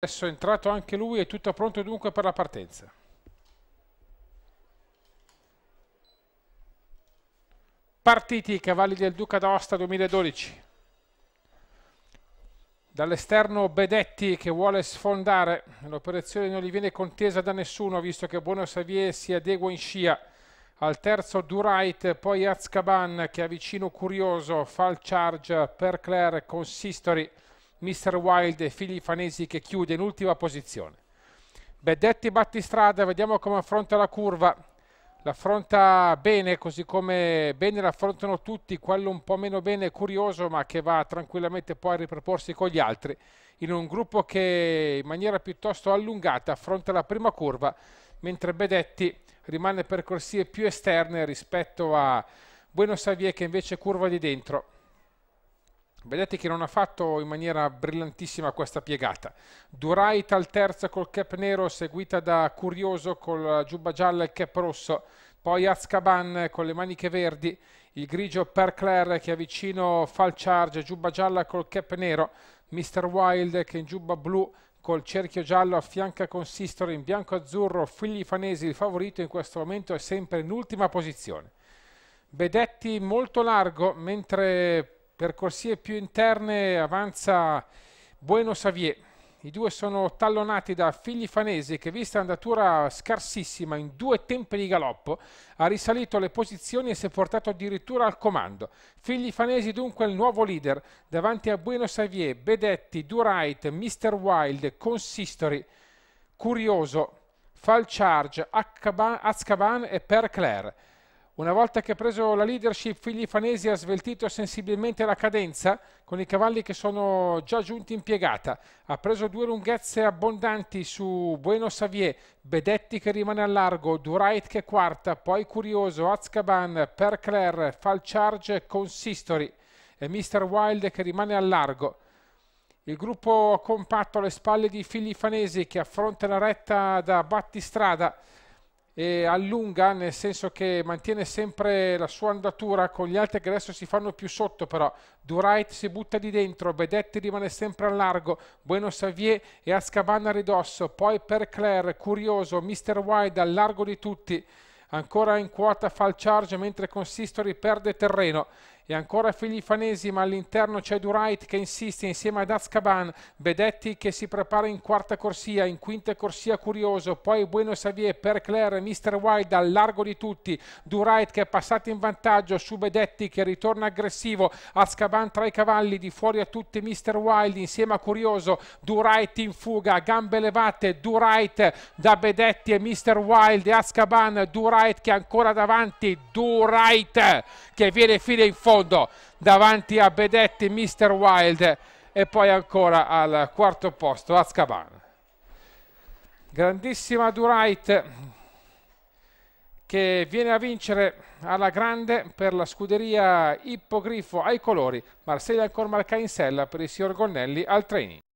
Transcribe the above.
Adesso è entrato anche lui, è tutto pronto dunque per la partenza. Partiti i cavalli del Duca d'Aosta 2012. Dall'esterno Bedetti che vuole sfondare, l'operazione non gli viene contesa da nessuno visto che Buono Savier si adegua in scia. Al terzo Durait, poi Azkaban che è vicino Curioso, fa il charge per Claire con Sistori. Mr. Wild e figli fanesi che chiude in ultima posizione. Bedetti battistrada, vediamo come affronta la curva. L'affronta bene, così come bene l'affrontano tutti, quello un po' meno bene curioso, ma che va tranquillamente poi a riproporsi con gli altri, in un gruppo che in maniera piuttosto allungata affronta la prima curva, mentre Bedetti rimane per corsie più esterne rispetto a Buenos Aires che invece curva di dentro. Vedete che non ha fatto in maniera brillantissima questa piegata. Durait al terzo col cap nero, seguita da Curioso con la giubba gialla e il cap rosso. Poi Azkaban con le maniche verdi, il grigio per Claire che avvicino fa il charge, giubba gialla col cap nero, Mr. Wild che in giubba blu col cerchio giallo affianca con Sistor in bianco azzurro, Figli Fanesi il favorito in questo momento è sempre in ultima posizione. Bedetti molto largo mentre per corsie più interne avanza Bueno Savier. I due sono tallonati da Figli Fanesi che vista andatura scarsissima in due tempi di galoppo ha risalito le posizioni e si è portato addirittura al comando. Figli Fanesi dunque il nuovo leader davanti a Buenos Aires, Bedetti, Durait, Mr. Wild, Consistory, Curioso, Fall Azkaban e Per Claire. Una volta che ha preso la leadership, Figli Fanesi ha sveltito sensibilmente la cadenza con i cavalli che sono già giunti in piegata. Ha preso due lunghezze abbondanti su Bueno Savier, Bedetti che rimane a largo, Durait che è quarta, poi Curioso, Azkaban, Perclair, Falcharge, Consistori e Mr. Wild che rimane a largo. Il gruppo compatto alle spalle di Figli Fanesi che affronta la retta da battistrada e allunga nel senso che mantiene sempre la sua andatura con gli altri che adesso si fanno più sotto però Durait si butta di dentro Bedetti rimane sempre a largo Bueno Savier e Ascabana a ridosso poi per Claire, Curioso, Mr. Wide al largo di tutti ancora in quota fa il charge mentre Consistori perde terreno e ancora figli fanesi ma all'interno c'è Durait che insiste insieme ad Azkaban, Bedetti che si prepara in quarta corsia, in quinta corsia Curioso, poi Bueno Xavier, Perclair, Mr. Wild al largo di tutti, Durait che è passato in vantaggio su Bedetti che ritorna aggressivo, Azkaban tra i cavalli, di fuori a tutti Mr. Wild insieme a Curioso, Durait in fuga, gambe levate, Durait da Bedetti e Mr. Wild e Azkaban, Durait che è ancora davanti, Durait che viene fino in fondo secondo davanti a Bedetti, Mr. Wild e poi ancora al quarto posto Azkaban. Grandissima Durait che viene a vincere alla grande per la scuderia Ippogrifo ai colori, Marsiglia ancora Marca in sella per il signor Gonnelli al training.